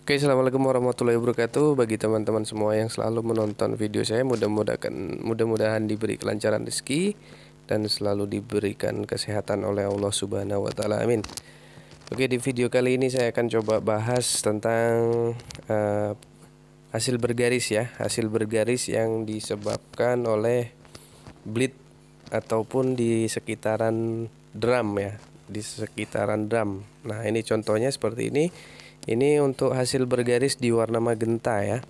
Oke, assalamualaikum warahmatullahi wabarakatuh. Bagi teman-teman semua yang selalu menonton video saya, mudah-mudahan mudah-mudahan diberi kelancaran rezeki dan selalu diberikan kesehatan oleh Allah Subhanahu wa taala. Amin. Oke, di video kali ini saya akan coba bahas tentang uh, hasil bergaris ya, hasil bergaris yang disebabkan oleh bleed ataupun di sekitaran drum ya, di sekitaran drum. Nah, ini contohnya seperti ini ini untuk hasil bergaris di warna magenta ya.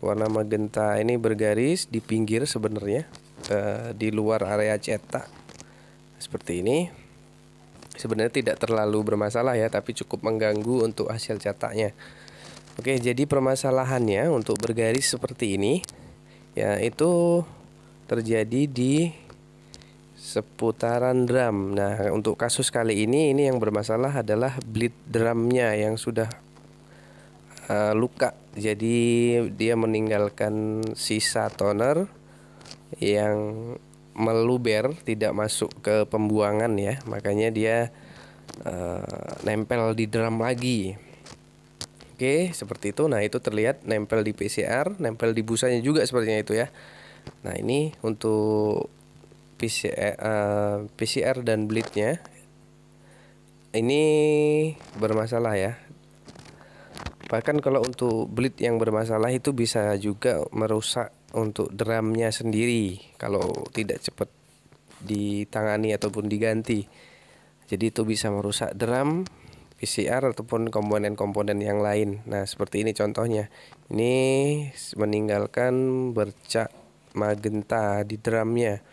Warna magenta ini bergaris di pinggir sebenarnya eh, di luar area cetak. Seperti ini. Sebenarnya tidak terlalu bermasalah ya, tapi cukup mengganggu untuk hasil cetaknya. Oke, jadi permasalahannya untuk bergaris seperti ini ya itu terjadi di seputaran drum. Nah, untuk kasus kali ini ini yang bermasalah adalah bleed drumnya yang sudah uh, luka. Jadi dia meninggalkan sisa toner yang meluber tidak masuk ke pembuangan ya. Makanya dia uh, nempel di drum lagi. Oke, seperti itu. Nah, itu terlihat nempel di PCR, nempel di busanya juga sepertinya itu ya. Nah, ini untuk PCR, uh, eh, PCR dan bleednya ini bermasalah ya bahkan kalau untuk bleed yang bermasalah itu bisa juga merusak untuk drumnya sendiri kalau tidak cepat ditangani ataupun diganti jadi itu bisa merusak drum PCR ataupun komponen-komponen yang lain nah seperti ini contohnya ini meninggalkan bercak magenta di drumnya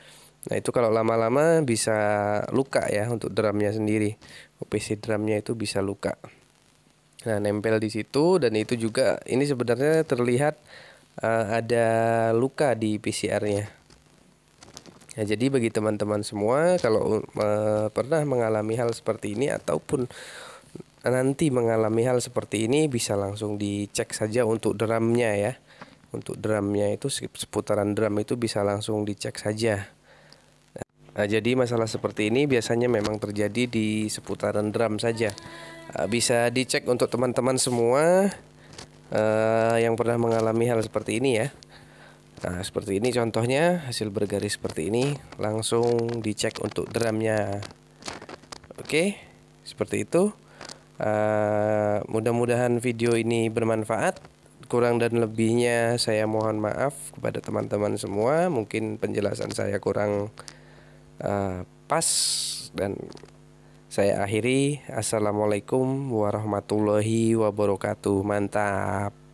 nah itu kalau lama-lama bisa luka ya untuk drumnya sendiri OPC drumnya itu bisa luka Nah, nempel di situ dan itu juga ini sebenarnya terlihat uh, ada luka di PCR-nya. Nah, jadi bagi teman-teman semua kalau uh, pernah mengalami hal seperti ini ataupun nanti mengalami hal seperti ini bisa langsung dicek saja untuk drumnya ya. Untuk drumnya itu seputaran drum itu bisa langsung dicek saja. Nah, jadi masalah seperti ini biasanya memang terjadi di seputaran drum saja. Eh, bisa dicek untuk teman-teman semua uh, yang pernah mengalami hal seperti ini ya. Nah, seperti ini contohnya hasil bergaris seperti ini langsung dicek untuk drumnya. Oke, seperti itu. Uh, Mudah-mudahan video ini bermanfaat. Kurang dan lebihnya saya mohon maaf kepada teman-teman semua. Mungkin penjelasan saya kurang uh, pas dan saya akhiri assalamualaikum warahmatullahi wabarakatuh mantap